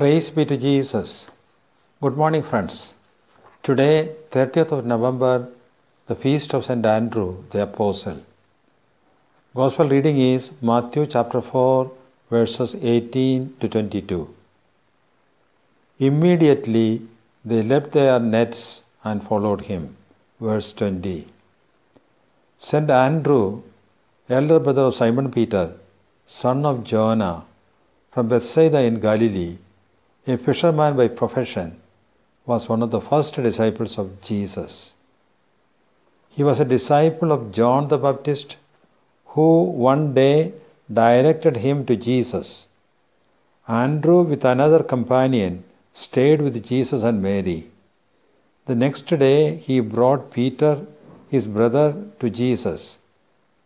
Praise be to Jesus. Good morning, friends. Today, 30th of November, the feast of St. Andrew the Apostle. Gospel reading is Matthew chapter 4, verses 18 to 22. Immediately they left their nets and followed him. Verse 20. St. Andrew, elder brother of Simon Peter, son of Jonah, from Bethsaida in Galilee, a fisherman by profession, was one of the first disciples of Jesus. He was a disciple of John the Baptist who one day directed him to Jesus. Andrew, with another companion, stayed with Jesus and Mary. The next day, he brought Peter, his brother, to Jesus,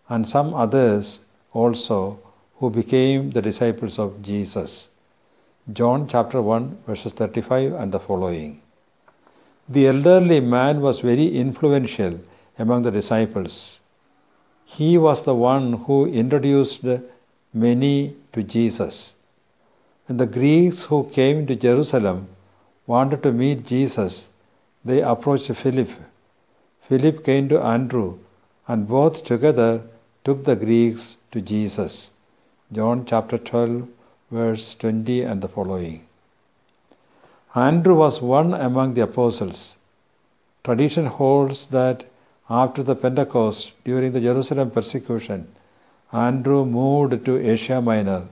and some others also who became the disciples of Jesus. John chapter 1 verses 35 and the following. The elderly man was very influential among the disciples. He was the one who introduced many to Jesus. When the Greeks who came to Jerusalem wanted to meet Jesus, they approached Philip. Philip came to Andrew, and both together took the Greeks to Jesus. John chapter 12 verse 20 and the following. Andrew was one among the apostles. Tradition holds that after the Pentecost, during the Jerusalem persecution, Andrew moved to Asia Minor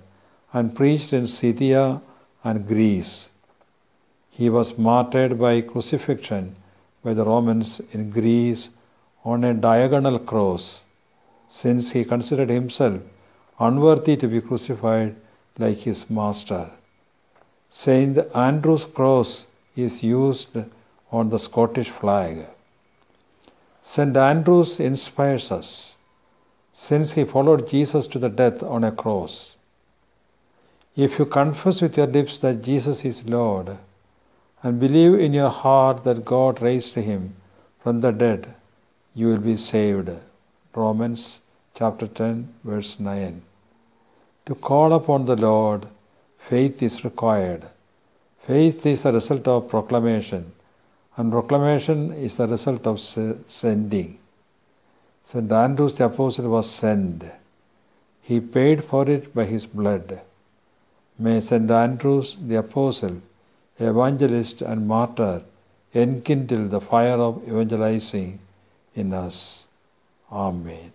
and preached in Scythia and Greece. He was martyred by crucifixion by the Romans in Greece on a diagonal cross, since he considered himself unworthy to be crucified like his master. St. Andrew's Cross is used on the Scottish flag. St. Andrew's inspires us since he followed Jesus to the death on a cross. If you confess with your lips that Jesus is Lord and believe in your heart that God raised him from the dead, you will be saved. Romans chapter 10, verse 9. To call upon the Lord, faith is required. Faith is the result of proclamation, and proclamation is the result of sending. St. Andrews the Apostle was sent. He paid for it by his blood. May St. Andrews the Apostle, evangelist and martyr, enkindle the fire of evangelizing in us. Amen.